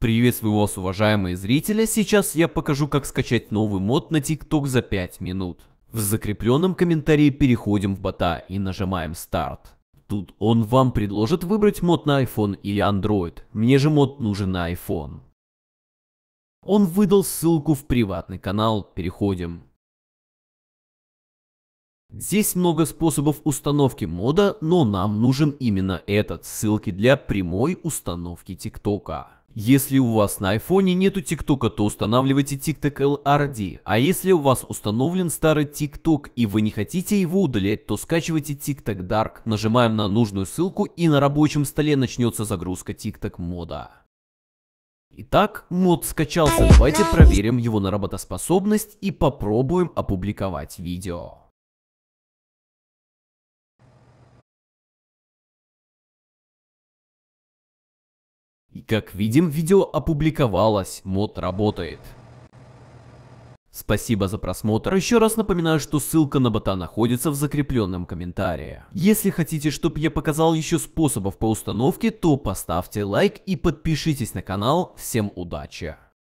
Приветствую вас, уважаемые зрители, сейчас я покажу, как скачать новый мод на TikTok за 5 минут. В закрепленном комментарии переходим в бота и нажимаем старт. Тут он вам предложит выбрать мод на iPhone или Android, мне же мод нужен на iPhone. Он выдал ссылку в приватный канал, переходим. Здесь много способов установки мода, но нам нужен именно этот, ссылки для прямой установки ТикТока. Если у вас на iPhone нету TikTok, то устанавливайте TikTok LRD. А если у вас установлен старый TikTok и вы не хотите его удалять, то скачивайте TikTok Dark. Нажимаем на нужную ссылку и на рабочем столе начнется загрузка TikTok мода. Итак, мод скачался, давайте проверим его на работоспособность и попробуем опубликовать видео. И как видим, видео опубликовалось, мод работает. Спасибо за просмотр. Еще раз напоминаю, что ссылка на бота находится в закрепленном комментарии. Если хотите, чтобы я показал еще способов по установке, то поставьте лайк и подпишитесь на канал. Всем удачи!